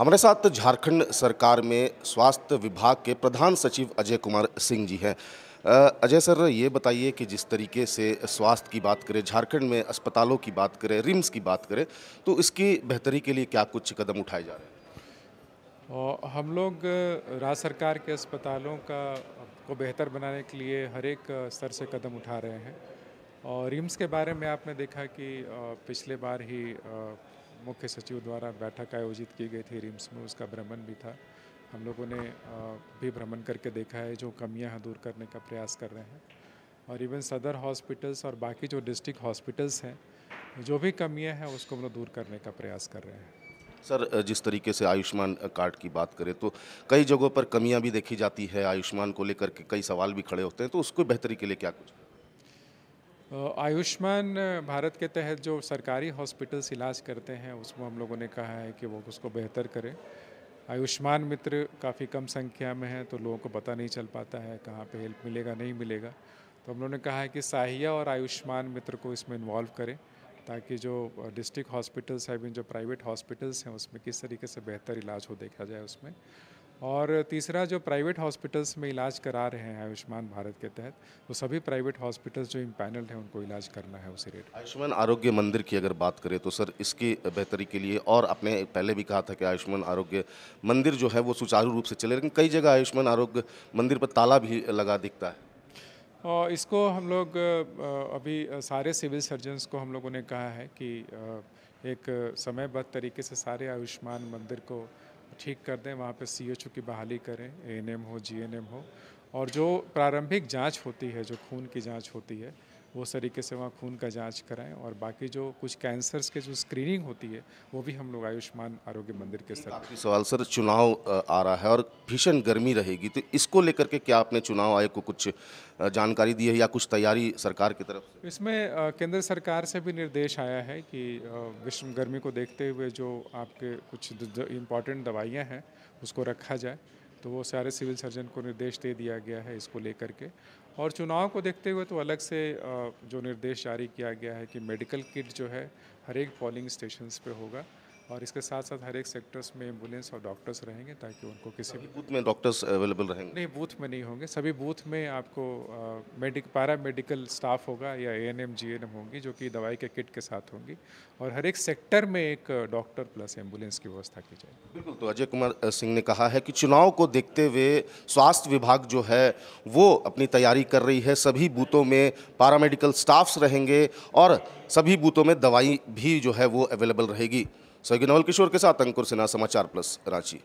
हमारे साथ झारखंड सरकार में स्वास्थ्य विभाग के प्रधान सचिव अजय कुमार सिंह जी हैं अजय सर ये बताइए कि जिस तरीके से स्वास्थ्य की बात करें झारखंड में अस्पतालों की बात करें रिम्स की बात करें तो इसकी बेहतरी के लिए क्या कुछ कदम उठाए जा रहे हैं हम लोग राज्य सरकार के अस्पतालों का को बेहतर बनाने के लिए हर एक स्तर से कदम उठा रहे हैं और रिम्स के बारे में आपने देखा कि पिछले बार ही मुख्य सचिव द्वारा बैठक आयोजित की गई थी रिम्स में उसका भ्रमण भी था हम लोगों ने भी भ्रमण करके देखा है जो कमियां दूर करने का प्रयास कर रहे हैं और इवन सदर हॉस्पिटल्स और बाकी जो डिस्ट्रिक्ट हॉस्पिटल्स हैं जो भी कमियां हैं उसको हम लोग दूर करने का प्रयास कर रहे हैं सर जिस तरीके से आयुष्मान कार्ड की बात करें तो कई जगहों पर कमियां भी देखी जाती है आयुष्मान को लेकर के कई सवाल भी खड़े होते हैं तो उसको बेहतरी के लिए क्या कुछ आयुष्मान भारत के तहत जो सरकारी हॉस्पिटल्स इलाज करते हैं उसमें हम लोगों ने कहा है कि वो उसको बेहतर करें आयुष्मान मित्र काफ़ी कम संख्या में है तो लोगों को पता नहीं चल पाता है कहाँ पे हेल्प मिलेगा नहीं मिलेगा तो हम लोगों ने कहा है कि साहिया और आयुष्मान मित्र को इसमें इन्वॉल्व करें ताकि जो डिस्ट्रिक्ट हॉस्पिटल्स हैं जो प्राइवेट हॉस्पिटल्स हैं उसमें किस तरीके से बेहतर इलाज हो देखा जाए उसमें और तीसरा जो प्राइवेट हॉस्पिटल्स में इलाज करा रहे हैं आयुष्मान भारत के तहत तो सभी प्राइवेट हॉस्पिटल्स जो इम्पैनल्ड हैं उनको इलाज करना है उसी रेट आयुष्मान आरोग्य मंदिर की अगर बात करें तो सर इसकी बेहतरी के लिए और आपने पहले भी कहा था कि आयुष्मान आरोग्य मंदिर जो है वो सुचारू रूप से चले लेकिन कई जगह आयुष्मान आरोग्य मंदिर पर ताला भी लगा दिखता है और इसको हम लोग अभी सारे सिविल सर्जन्स को हम लोगों ने कहा है कि एक समयबद्ध तरीके से सारे आयुष्मान मंदिर को ठीक कर दें वहाँ पे ओ की बहाली करें एम हो एम हो और जो प्रारंभिक जांच होती है जो खून की जांच होती है वो तरीके से वहाँ खून का जांच कराएं और बाकी जो कुछ कैंसर्स के जो स्क्रीनिंग होती है वो भी हम लोग आयुष्मान आरोग्य मंदिर के स्तर सवाल सर चुनाव आ रहा है और भीषण गर्मी रहेगी तो इसको लेकर के क्या आपने चुनाव आयोग को कुछ जानकारी दी है या कुछ तैयारी सरकार की तरफ से इसमें केंद्र सरकार से भी निर्देश आया है कि विश्व गर्मी को देखते हुए जो आपके कुछ इम्पॉर्टेंट दवाइयाँ हैं उसको रखा जाए तो वो सारे सिविल सर्जन को निर्देश दे दिया गया है इसको लेकर के और चुनाव को देखते हुए तो अलग से जो निर्देश जारी किया गया है कि मेडिकल किट जो है हर एक पोलिंग स्टेशन पे होगा और इसके साथ साथ हर एक सेक्टर्स में एम्बुलेंस और डॉक्टर्स रहेंगे ताकि उनको किसी भी बूथ में डॉक्टर्स अवेलेबल रहेंगे नहीं बूथ में नहीं होंगे सभी बूथ में आपको मेडिक पैरा मेडिकल स्टाफ होगा या A N M G N M होंगी जो कि दवाई के किट के साथ होंगी और हर एक सेक्टर में एक डॉक्टर प्लस एम्बुलेंस की व्यवस्था की जाएगी बिल्कुल तो अजय कुमार सिंह ने कहा है कि चुनाव को देखते हुए स्वास्थ्य विभाग जो है वो अपनी तैयारी कर रही है सभी बूथों में पारामेडिकल स्टाफ्स रहेंगे और सभी बूथों में दवाई भी जो है वो अवेलेबल रहेगी सहयोगी नवल किशोर के साथ अंकुर सिन्हा समाचार प्लस रांची